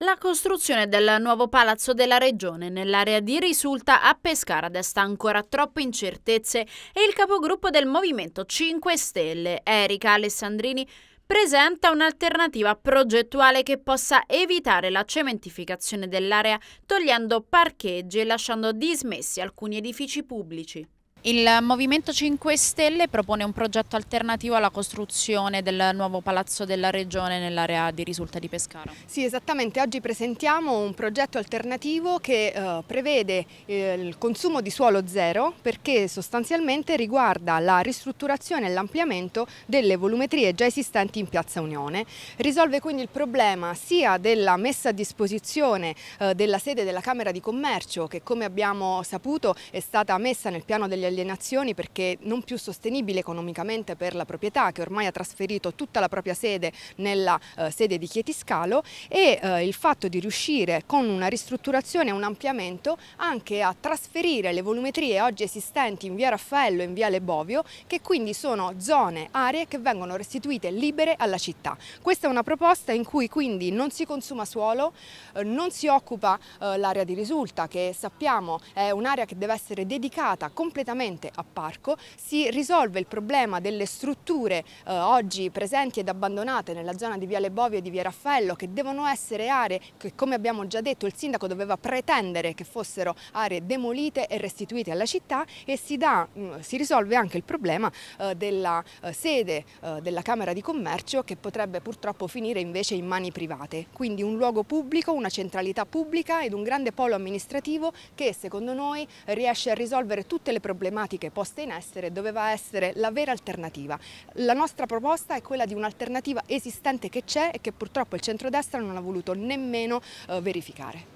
La costruzione del nuovo palazzo della regione nell'area di risulta a Pescara desta ancora troppe incertezze e il capogruppo del Movimento 5 Stelle, Erika Alessandrini, presenta un'alternativa progettuale che possa evitare la cementificazione dell'area togliendo parcheggi e lasciando dismessi alcuni edifici pubblici. Il Movimento 5 Stelle propone un progetto alternativo alla costruzione del nuovo palazzo della regione nell'area di Risulta di Pescara. Sì, esattamente. Oggi presentiamo un progetto alternativo che eh, prevede eh, il consumo di suolo zero perché sostanzialmente riguarda la ristrutturazione e l'ampliamento delle volumetrie già esistenti in Piazza Unione. Risolve quindi il problema sia della messa a disposizione eh, della sede della Camera di Commercio che come abbiamo saputo è stata messa nel piano degli allievi alienazioni perché non più sostenibile economicamente per la proprietà che ormai ha trasferito tutta la propria sede nella eh, sede di Chietiscalo e eh, il fatto di riuscire con una ristrutturazione e un ampliamento anche a trasferire le volumetrie oggi esistenti in via Raffaello e in via Lebovio che quindi sono zone, aree che vengono restituite libere alla città. Questa è una proposta in cui quindi non si consuma suolo, eh, non si occupa eh, l'area di risulta che sappiamo è un'area che deve essere dedicata completamente direttamente a parco, si risolve il problema delle strutture eh, oggi presenti ed abbandonate nella zona di Viale Bovio e di Via Raffaello che devono essere aree che come abbiamo già detto il sindaco doveva pretendere che fossero aree demolite e restituite alla città e si, dà, mh, mm, si risolve anche il problema eh, della eh, sede eh, della Camera di Commercio che potrebbe purtroppo finire invece in mani private. Quindi un luogo pubblico, una centralità pubblica ed un grande polo amministrativo che secondo noi riesce a risolvere tutte le problematiche tematiche poste in essere doveva essere la vera alternativa. La nostra proposta è quella di un'alternativa esistente che c'è e che purtroppo il centrodestra non ha voluto nemmeno eh, verificare.